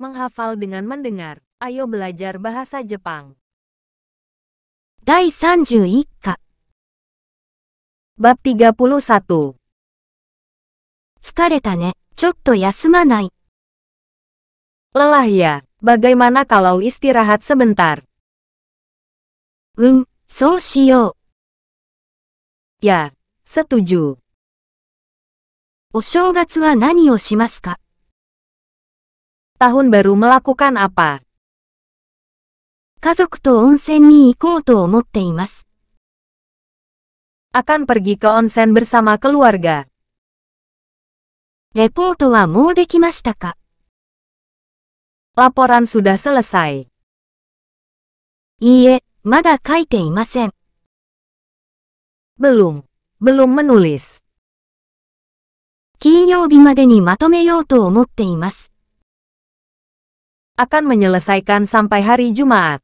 Menghafal dengan mendengar. Ayo belajar bahasa Jepang。第31課。Bab 課 bab Lelah ya, bagaimana kalau istirahat sebentar? Ya. Setuju. お正月は何をしますか Tahun baru melakukan apa? akan pergi ke onsen bersama keluarga. Laporan sudah selesai. Belum belum menulis. akan menyelesaikan sampai hari Jumat.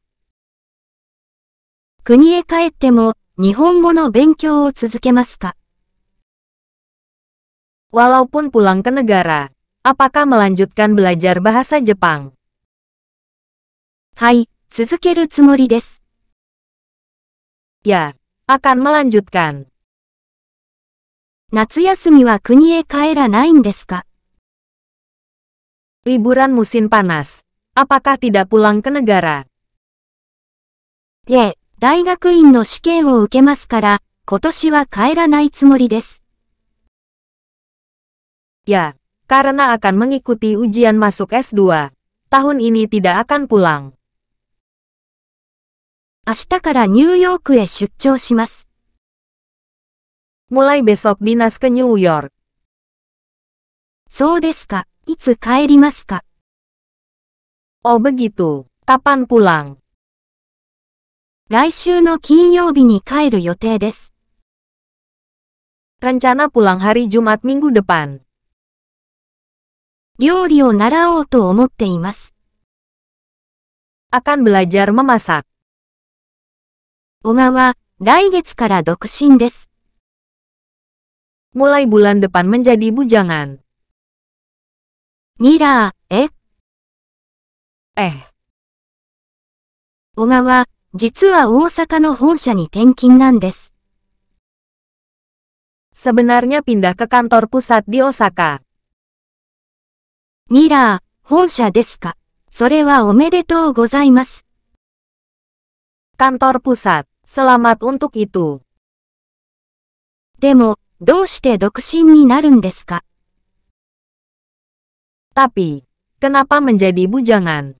Walaupun pulang ke negara, apakah melanjutkan belajar bahasa Jepang? Ya, akan melanjutkan. 夏休みは国へ帰らないんですか Liburan musim panas. Apakah tidak pulang ke negara? ええ、大学院の試験を受けますから、今年は帰らないつもりです。Ya, karena akan mengikuti ujian masuk S2. Tahun ini tidak akan pulang. 明日からニューヨークへ出張します。Mulai besok dinas ke New York. そうですか。いつ帰りますか Oh begitu. Kapan pulang? 来週の金曜日に帰る予定です。Rencana pulang hari Jumat minggu depan. Akan belajar memasak. 小川、来月から独身です。mulai bulan depan menjadi bujangan. Mira, eh? Eh. Ogawa, wa, jitsu Osaka no honsha ni tenkin nan desu. Sebenarnya pindah ke kantor pusat di Osaka. Mira, honsha desu ka? Sore wa omedetou gozaimasu. Kantor pusat, selamat untuk itu. Demo, どうして独身になるんですか Tapi, kenapa menjadi bujangan?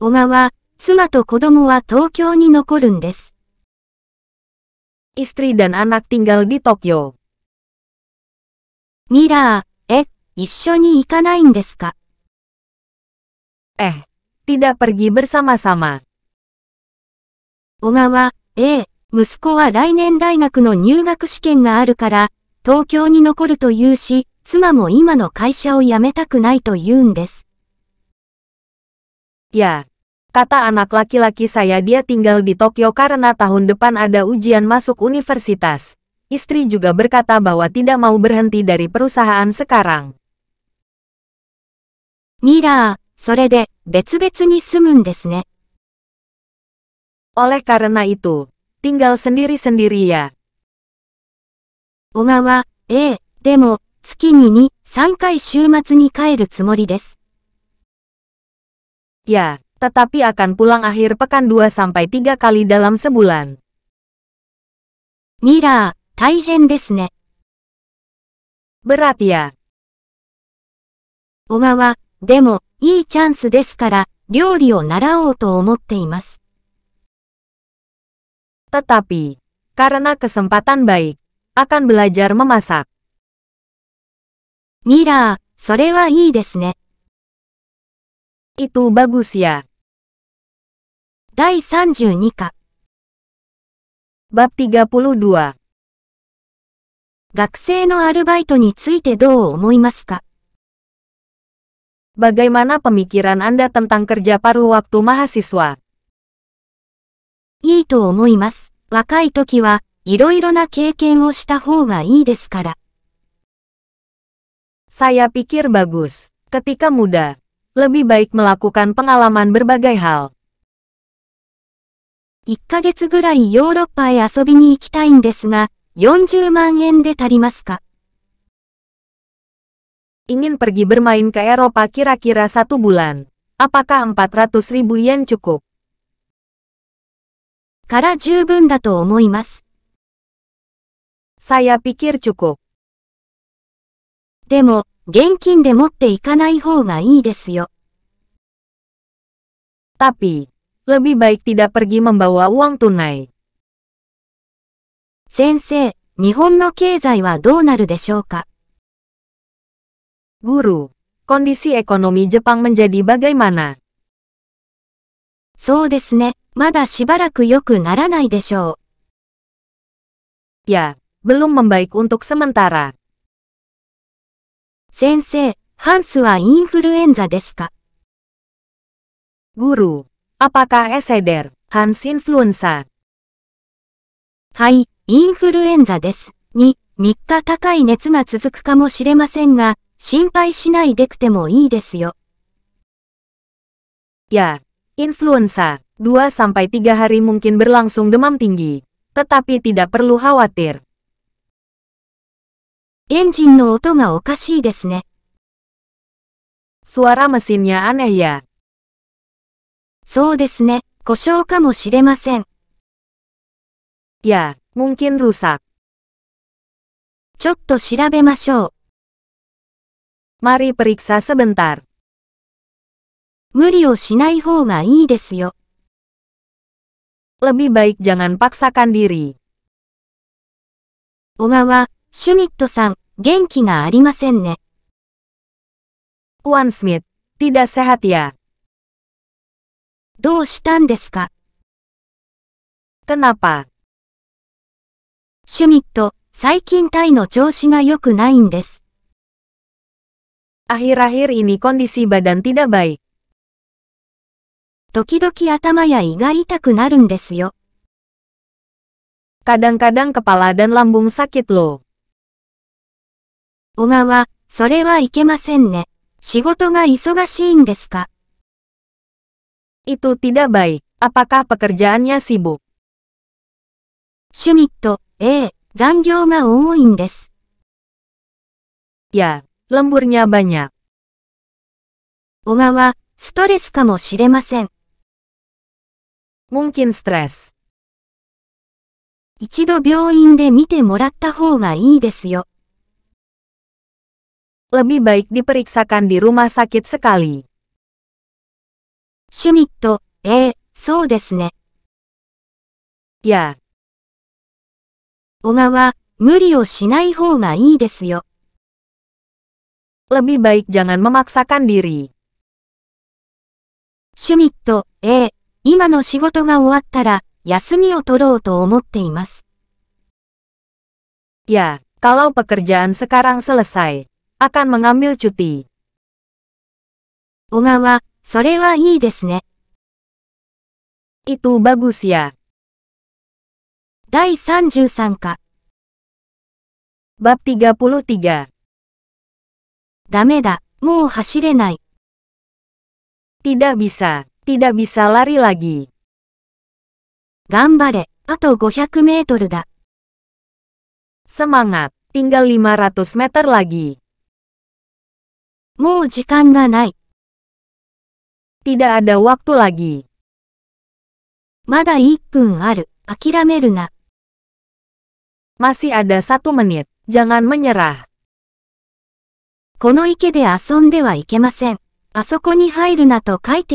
おまは、妻と子供は東京に残るんです。Istri dan anak tinggal di Tokyo. ミラー、え、一緒に行かないんですか Eh, tidak pergi bersama-sama. 小川、ええ、息子は来年大学の入学試験があるから、東京に残るというし、妻も今の会社を辞めたくないと言うんです。Ya, kata anak laki-laki saya dia tinggal di Tokyo karena tahun depan ada ujian masuk universitas. Istri juga berkata bahwa tidak mau berhenti dari perusahaan sekarang. Mira, それで別々に住むんですね。Oleh karena itu, tinggal sendiri-sendiri ya. Ogawa, eh, demo, tsuki ni 2, 3 kai shumatsu ni kaeru tsumori desu. Ya, tetapi akan pulang akhir pekan 2 sampai 3 kali dalam sebulan. Mira, taihen desu ne. Berat ya. Ogawa, demo, ii chansu desu kara, ryori o narao to omotte imasu. Tetapi, karena kesempatan baik, akan belajar memasak. Mira, sore wa ii desu ne. Itu bagus ya. Dai 32課 Bab 32 Gakusei no arubaito ni tsuite dou omoimasu ka? Bagaimana pemikiran Anda tentang kerja paruh waktu mahasiswa? いいと思います。若い時はいろいろな経験をした方がいいですから。Saya pikir bagus. Ketika muda, lebih baik melakukan pengalaman berbagai hal. 1ヶ月ぐらいヨーロッパへ遊びに行きたいんですが、40万円で足りますか Ingin pergi bermain ke Eropa kira-kira satu bulan. Apakah 400 ribu yen cukup? から十分だと思います。Saya pikir cukup. でも、現金で持っていかない方がいいですよ。Tapi, lebih baik tidak pergi membawa uang tunai. 先生、日本の経済はどうなるでしょうか Guru, kondisi ekonomi Jepang menjadi bagaimana? そうですね。まだしばらく良くならないでしょう。Ya, belum membaik untuk sementara. 先生、ハンスはインフルエンザですか Guru, apakah Eseder, Hans influenza? はい、インフルエンザです。に、3日高い熱が続くかもしれませんが、心配しないでくてもいいですよ。Ya, Influenza, 2-3 hari mungkin berlangsung demam tinggi, tetapi tidak perlu khawatir. Suara mesinnya aneh ya. Ya, mungkin rusak. Mari periksa sebentar. 無理をしない方がいいですよ。Lebih baik jangan paksakan diri. 小川、シュミットさん、元気がありませんね。Wan Smith, tidak sehat ya. どうしたんですか Kenapa? シュミット、最近タイの調子が良くないんです。Akhir-akhir ini kondisi badan tidak baik. 時々頭や胃が痛くなるんですよ。Kadang-kadang kepala dan lambung sakit loh. 小川、それはいけませんね。仕事が忙しいんですか Itu tidak baik. Apakah pekerjaannya sibuk? シュミット、ええ、残業が多いんです。Ya, lemburnya banyak. 小川、ストレスかもしれません。Mungkin stres. 一度病院で見てもらった方がいいですよ。Lebih baik diperiksakan di rumah sakit sekali. シュミット、ええー、そうですね。や。小川、無理をしない方がいいですよ。Lebih baik jangan memaksakan diri. シュミット、ええー、今の仕事が終わったら、休みを取ろうと思っています。Ya, kalau pekerjaan sekarang selesai, akan mengambil cuti. 小川、それはいいですね。Itu bagus ya. 第33課。Bab 33. ダメだ、もう走れない。Tidak bisa. tidak bisa lari lagi. Gambare, atau 500 meter da. Semangat, tinggal 500 meter lagi. Mou jikan ga nai. Tidak ada waktu lagi. Mada 1 pun aru, akirameru na. Masih ada satu menit, jangan menyerah.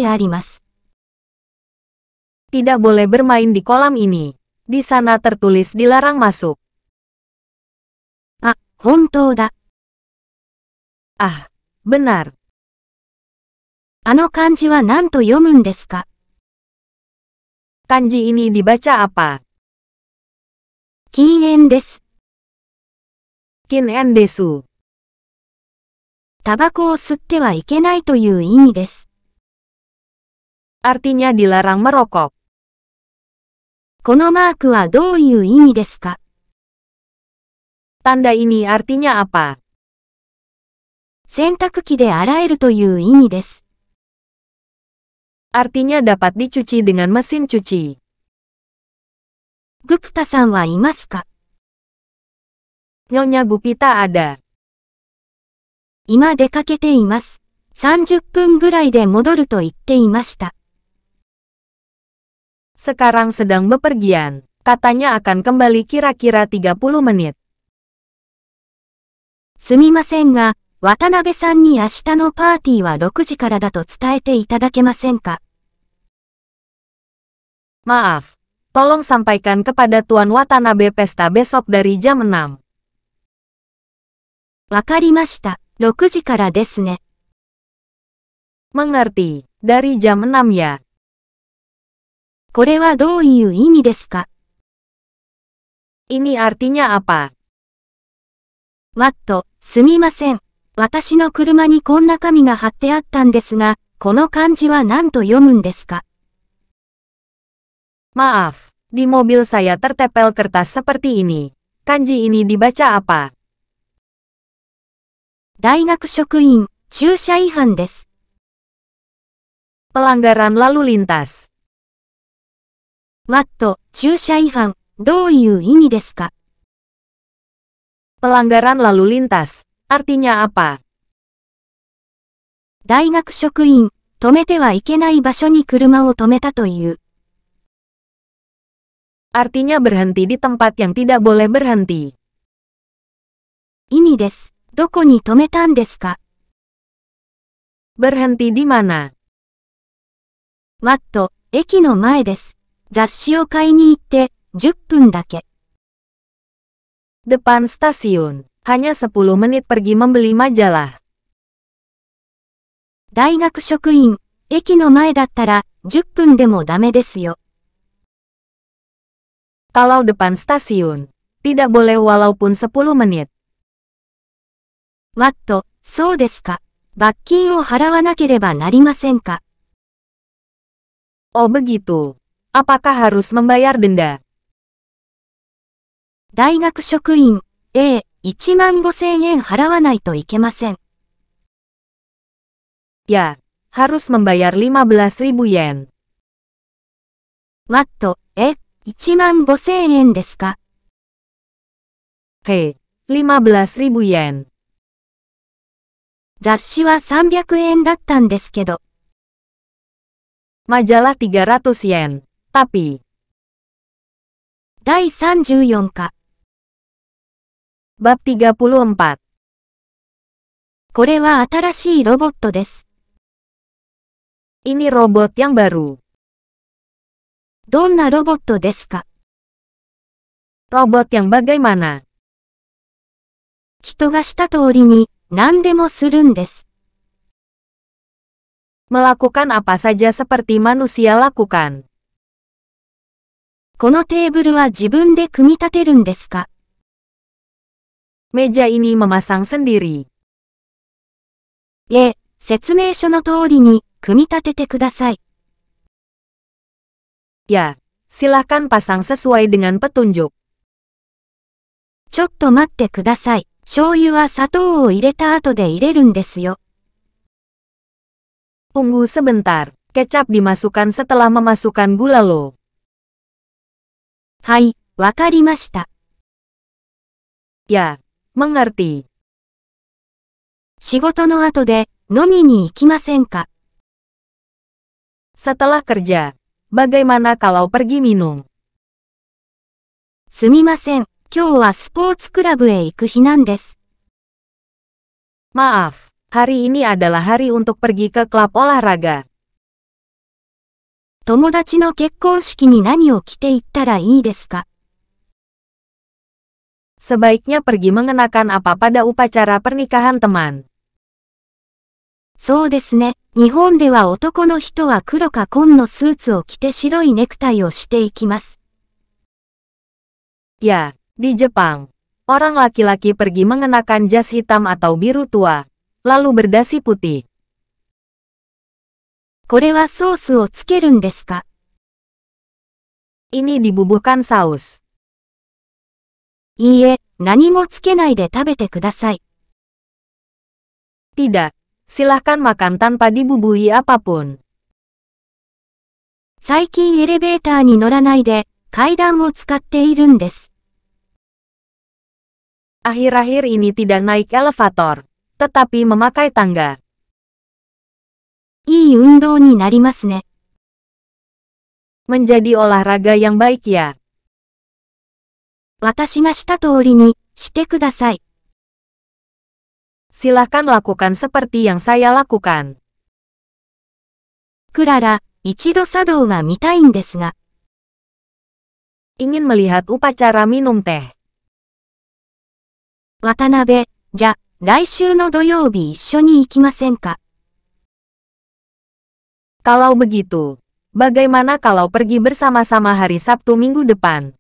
arimasu tidak boleh bermain di kolam ini. Di sana tertulis dilarang masuk. Ah, Ah, benar. Ano kanji wa nan to yomun desu ka? Kanji ini dibaca apa? Kinen desu. Kinen desu. Tabako o sutte wa ikenai artinya dilarang merokok. このマークはどういう意味ですか Tanda ini artinya apa? 洗濯機で洗えるという意味です。Artinya dapat dicuci dengan mesin cuci. グプタさんはいますか Nyonya Gupita ada. 今出かけています。30分ぐらいで戻ると言っていました。sekarang sedang bepergian. Katanya akan kembali kira-kira 30 menit. Watanabe-san, ni no party wa 6 ka? Maaf, tolong sampaikan kepada Tuan Watanabe pesta besok dari jam 6. ne. Mengerti, dari jam 6 ya. これはどういう意味ですか Ini artinya apa? What, すみません。私の車にこんな紙が貼ってあったんですが、この漢字は何と読むんですか Maaf, di mobil saya tertempel kertas seperti ini. Kanji ini dibaca apa? 大学職員、駐車違反です。Pelanggaran lalu lintas. w ワッ t 駐車違反、どういう意味ですか Pelanggaran lalu lintas, artinya apa? 大学職員、止めてはいけない場所に車を止めたという。Artinya berhenti di tempat yang tidak boleh berhenti. 意味です。どこに止めたんですか berhenti di mana? w ワッ t 駅の前です。雑誌を買いに行って、10分だけ。Depan stasiun, hanya 10 menit pergi membeli majalah. 大学職員、駅の前だったら、10分でもダメですよ。Kalau depan stasiun, tidak boleh walaupun 10 menit. ワット、そうですか。罰金を払わなければなりませんか。お、begitu。Apakah harus membayar denda? 大学職員 A 1万5千円払わないといけません。Ya, harus membayar 15.000 yen. What? Eh, 15.000万5千円ですか15.000 yen. 雑誌は300円だったんですけど。Majalah 300 yen tapi. 第34課 Bab 34これは新しいロボットです。Ini robot yang baru. どんなロボットですか Robot yang bagaimana? 人がした通りに何でもするんです。Melakukan apa saja seperti manusia lakukan. このテーブルは自分で組み立てるんですかメジャーイニーママサンセンディリー。え、説明書の通りに組み立ててください。や、シラカンパサンセスワイディガンパトンジョ。ちょっと待ってください。醤油は砂糖を入れた後で入れるんですよ。t ング g ブンタ e b チャップ r kecap dimasukkan s e t はい、わかりました。や、mengerti。仕事の後で飲みに行きませんか Setelah kerja, bagaimana kalau pergi minum? すみません、今日はスポーツクラブへ行く日なんです。Maaf, hari ini adalah hari untuk pergi ke klub olahraga. 友達の結婚式に何を着て行ったらいいですか Sebaiknya pergi mengenakan apa pada upacara pernikahan teman. そうですね。日本では男の人は黒か紺のスーツを着て白いネクタイをしていきます。Ya, di Jepang, orang laki-laki pergi mengenakan jas hitam atau biru tua, lalu berdasi putih. これはソースをつけるんですか Ini dibubuhkan saus. いいえ、何もつけないで食べてください。Tidak, silahkan makan tanpa dibubuhi apapun. 最近エレベーターに乗らないで階段を使っているんです。Akhir-akhir ini tidak naik elevator, tetapi memakai tangga. いい運動になりますね。menjadi olahraga yang baik ya. 私がした通りにしてください。Silakan h lakukan seperti yang saya lakukan. クララ、一度茶道が見たいんですが。ingin melihat upacara minum teh. 渡辺、じゃ、来週の土曜日一緒に行きませんか Kalau begitu, bagaimana kalau pergi bersama-sama hari Sabtu minggu depan?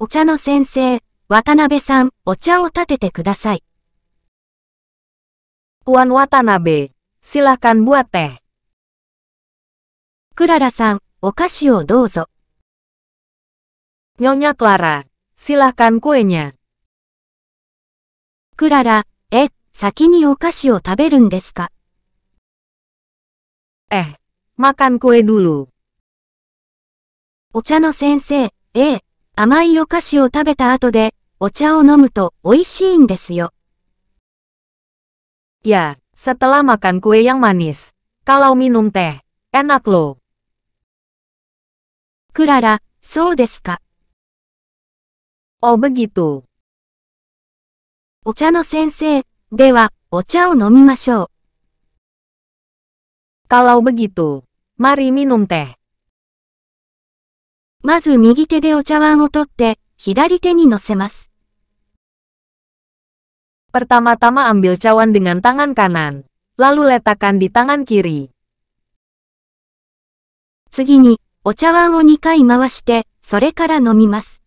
Ocha no sensei, Watanabe-san, ocha o tatete kudasai. Tuan Watanabe, silahkan buat teh. Kurara-san, okashi o douzo. Nyonya Clara, silahkan kuenya. Kurara, eh, saki ni okashi o taberun desu ka? Eh, makan kue dulu. お茶の先生、ええ、甘いお菓子を食べた後で、お茶を飲むと美味しいんですよ。Ya, setelah makan kue yang manis, kalau minum teh, enak loh. クララ、そうですか。お、begitu。お茶の先生、では、お茶を飲みましょう。Kalau begitu, mari minum teh. Mazu migi te te de o totte, hidari ni nosemasu. pertama tama ambil cawan dengan tangan kanan, lalu letakkan di tangan kiri. Tsugi ni, o nikai mawashite, sore kara nomimasu.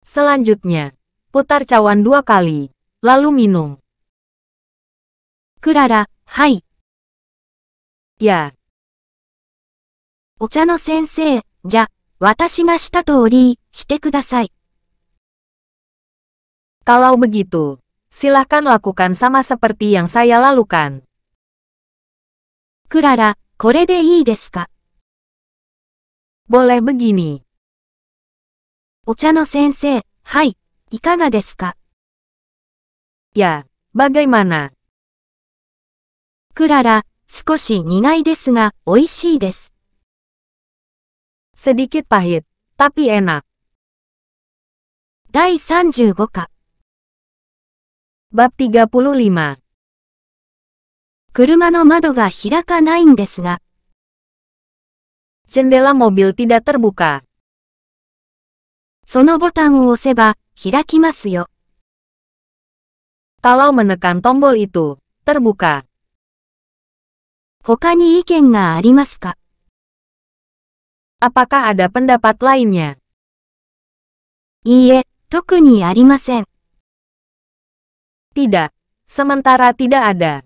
Selanjutnya, putar cawan dua kali, lalu minum. hai, や。お茶の先生、じゃ、私がした通り、してください。Kalau begitu, silakan h lakukan sama seperti yang saya lakukan. クララ、これでいいですか Boleh begini. お茶の先生、はい、いかがですか Ya, bagaimana? クララ、少し苦いですが、美味しいです。sedikit pahit, tapi enak. 第35課 Bab 35車の窓が開かないんですが Jendela mobil tidak terbuka. そのボタンを押せば、開きますよ。Kalau menekan tombol itu, terbuka. 他に意見がありますか Apakah ada pendapat lainnya? Tidak. sementara tidak ada.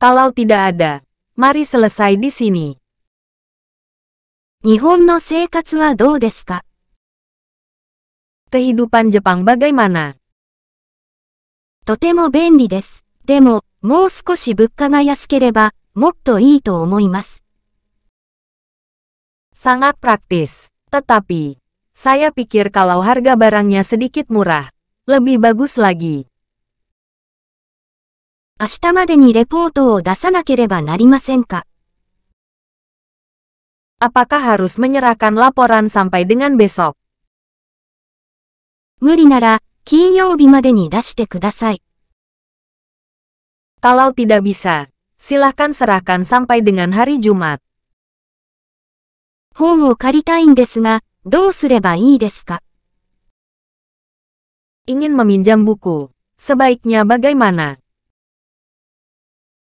Kalau tidak ada, mari selesai di sini. 日本の生活はどうですか Kehidupan Jepang bagaimana? とても便利です。でも、もう少し物価が安ければ、もっといいと思います。Sangat praktis. Tetapi, saya pikir kalau harga barangnya sedikit murah, lebih bagus lagi. 明日までにレポートを出さなければなりませんか Apakah harus menyerahkan laporan sampai dengan besok? 無理なら、金曜日までに出してください。Kalau tidak bisa, silahkan serahkan sampai dengan hari Jumat. 本を借りたいんですが、どうすればいいですか Ingin meminjam buku. Sebaiknya bagaimana?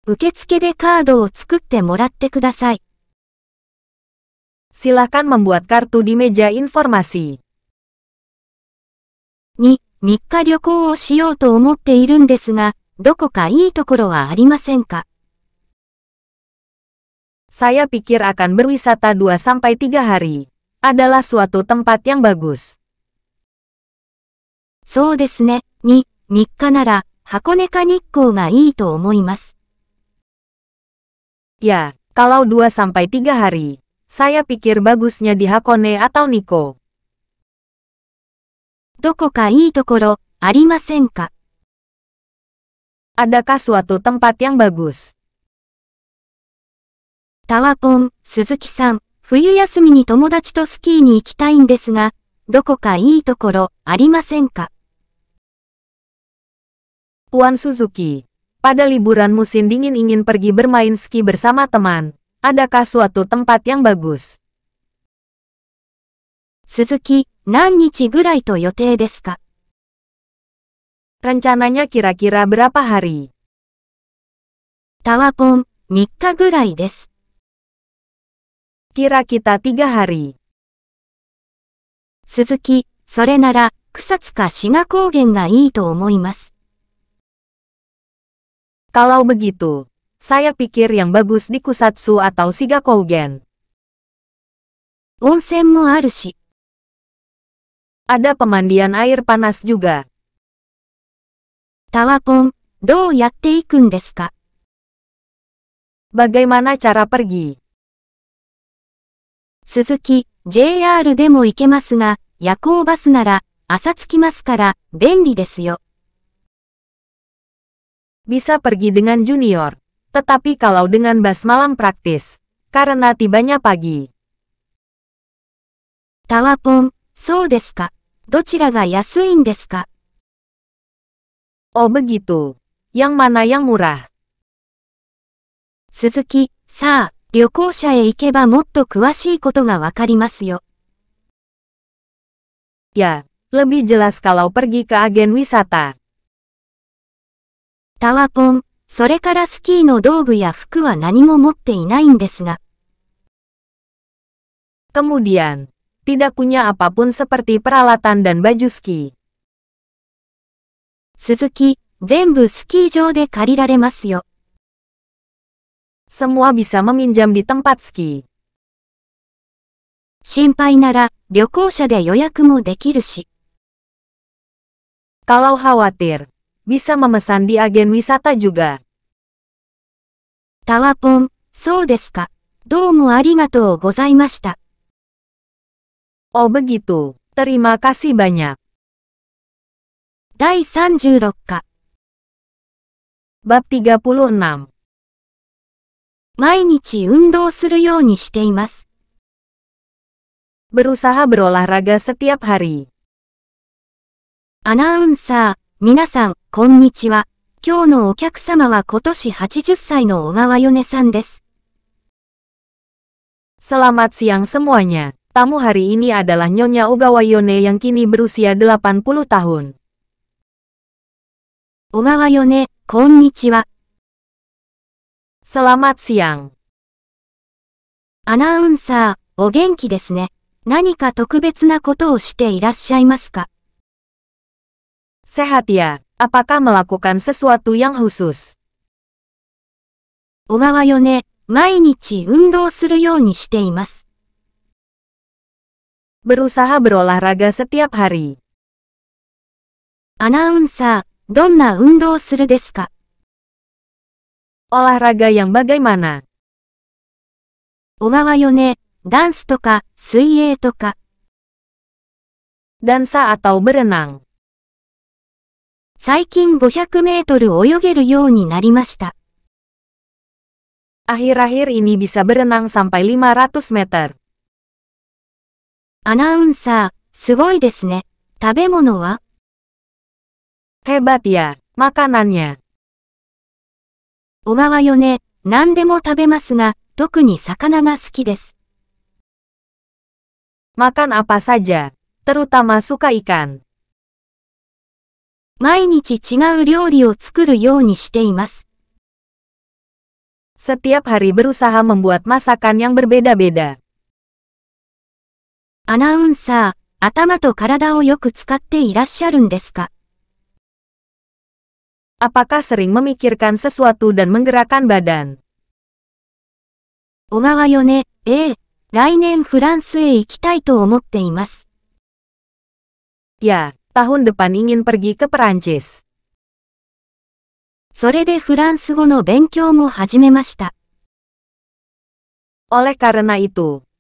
受付でカードを作ってもらってください。Silakan membuat kartu di meja informasi. 2. 3日旅行をしようと思っているんですが、どこかいいところはありませんか Saya pikir akan berwisata 2-3 hari. Adalah suatu tempat yang bagus. そうですねに3 kalau 2-3 hari, saya pikir bagusnya di Hakone atau Nikko. どこかいいところ、ありませんか Adakah suatu tempat yang bagus? タワポン、鈴木さん、冬休みに友達とスキーに行きたいんですが、どこかいいところ、ありませんか Tuan Suzuki, pada liburan musim dingin ingin pergi bermain ski bersama teman. Adakah suatu tempat yang bagus? 鈴木、何日ぐらいと予定ですか Rencananya kira-kira berapa hari? タワポン、3日ぐらいです。Kira-kita 3 hari. 鈴木、それなら、草津か志賀高原がいいと思います。Kalau begitu, saya pikir yang bagus di Kusatsu atau Shiga Kougen. 温泉もあるし、ada pemandian air panas juga. Tawapon, dou yatte ikun desu ka? Bagaimana cara pergi? Suzuki, JR demo ikemasu ga, yakou bus nara, asa tsukimasu kara, benri desu yo. Bisa pergi dengan junior, tetapi kalau dengan bus malam praktis, karena tibanya pagi. Tawapon, sou desu ka? どちらが安いんですか Oh begitu. Yang mana yang murah? 続き、さあ、旅行者へ行けばもっと詳しいことがわかりますよ。Ya, lebih jelas kalau pergi ke agen wisata. タワポン、それからスキーの道具や服は何も持っていないんですが。Kemudian, tidak punya apapun seperti peralatan dan baju ski. Suzuki, zenbu ski de kariraremasu yo. Semua bisa meminjam di tempat ski. Shinpai nara, ryokousha de yoyaku mo dekiru shi. Kalau khawatir, bisa memesan di agen wisata juga. Tawapon, so desu ka. arigatou gozaimashita. Oh begitu, terima kasih banyak. 第36課 Bab 36 Berusaha berolahraga setiap hari. アナウンサー、皆さん、こんにちは。今日のお客様は今年80歳の小川よねさんです。Selamat siang semuanya. Tamu hari ini adalah Nyonya Ogawa Yone yang kini berusia 80 tahun. Ogawa Yone, konnichiwa. Selamat siang. Announcer, o genki desu ne. Nanika tokubetsu na koto o shite irashai ka? Sehat ya, apakah melakukan sesuatu yang khusus? Ogawa Yone, 毎日運動するようにしています。berusaha berolahraga setiap hari. Announcer, donna Olahraga yang bagaimana? Ogawa yone, dance toka, suiei toka. Dansa atau berenang. 最近500 akhir akhir ini bisa berenang sampai 500 meter. アナウンサー、すごいですね。食べ物は Hebat ya, makanannya. 小川よね、何でも食べますが、特に魚が好きです。Makan apa saja, terutama suka ikan. 毎日違う料理を作るようにしています。Setiap hari berusaha membuat masakan yang berbeda-beda. アナウンサー、頭と体をよく使っていらっしゃるんですか Apakah sering memikirkan sesuatu dan menggerakkan badan? 小川よね、ええ、来年フランスへ行きたいと思っています。Ya, tahun depan ingin pergi ke Perancis. それでフランス語の勉強も始めました。Oleh karena itu,